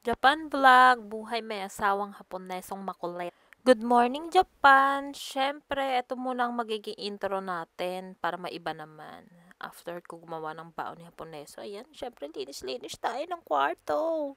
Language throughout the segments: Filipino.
Japan Vlog, buhay may asawang hapon na Haponesong makulit. Good morning Japan! Siyempre, ito muna ang magiging intro natin para maiba naman. After ko gumawa ng baon ni Haponeso, ayan, siyempre linis-linis tayo ng kwarto.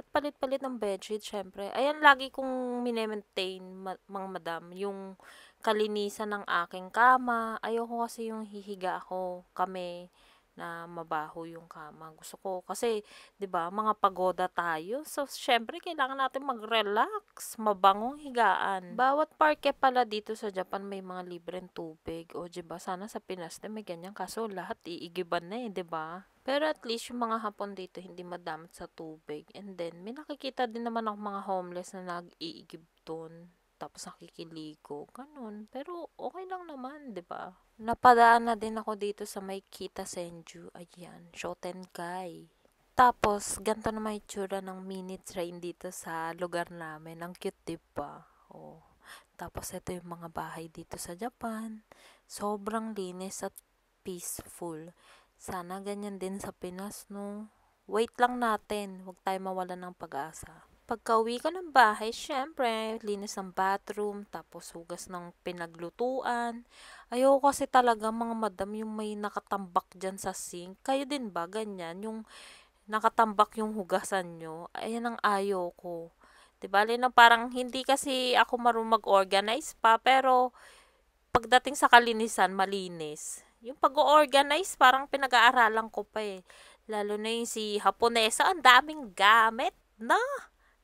At palit-palit ng bedsheet, siyempre. Ayan, lagi kong minemaintain, ma mga madam, yung kalinisan ng aking kama. Ayoko kasi yung hihiga ako kami na mabaho yung kama. Gusto ko kasi 'di ba, mga pagoda tayo. So syempre kailangan natin mag-relax, mabangong higaan. Bawat parke pala dito sa Japan may mga libreng tubig. O 'di ba, sana sa Pinas din may ganyan kaso lahat iigiban na eh, 'di ba? Pero at least yung mga hapon dito hindi madamot sa tubig. And then may nakikita din naman ako mga homeless na nag-iigib doon tapos nakikinig ko, ganun. Pero okay lang naman, 'di ba? Napadaan na din ako dito sa may Kita Senju. Ayan, Shoten Kai. Tapos, ganito na may tsura ng mini train dito sa lugar namin. Ang cute, di ba? Oh. Tapos, ito yung mga bahay dito sa Japan. Sobrang linis at peaceful. Sana ganyan din sa Pinas, no? Wait lang natin. Huwag tayo mawala ng pag-asa. Pagka-uwi ko ng bahay, syempre, linis ng bathroom, tapos hugas ng pinaglutuan. Ayoko kasi talaga mga madam yung may nakatambak dyan sa sink. Kayo din ba ganyan? Yung nakatambak yung hugasan nyo? Ayan ang ayoko. ko. Di ba? na parang hindi kasi ako marunong mag-organize pa, pero pagdating sa kalinisan, malinis. Yung pag-organize, parang pinag-aaralan ko pa eh. Lalo na yung si Haponesa, ang daming gamit na.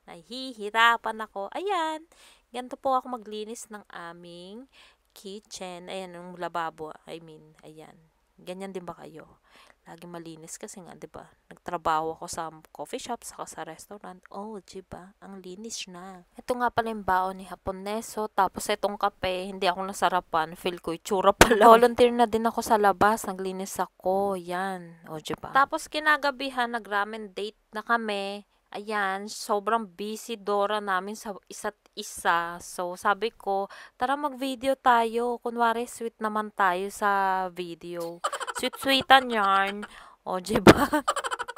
Nahihirapan ako. Ayan, ganito po ako maglinis ng aming kitchen. Ayan, yung lababo. I mean, ayan. Ganyan din ba kayo? Lagi malinis kasi nga, di ba? Nagtrabaho ako sa coffee shop, saka sa restaurant. Oh, di ba? Ang linis na. Ito nga pala yung baon ni Haponeso. Tapos itong kape, hindi ako nasarapan. Feel ko, itsura pala. Volunteer na din ako sa labas. Naglinis ako. Yan. Oh, di ba? Tapos kinagabihan, nag-ramen date na kami. Ayan, sobrang busy Dora namin sa isa't isa. So, sabi ko, tara mag-video tayo. Kunwari, sweet naman tayo sa video. Sweet-sweetan yarn. O, diba?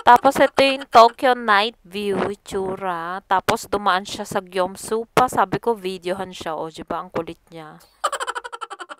Tapos, ito yung Tokyo Night View, itsura. Tapos, dumaan siya sa Gyeongsu pa. Sabi ko, videohan siya. O, diba? Ang kulit niya.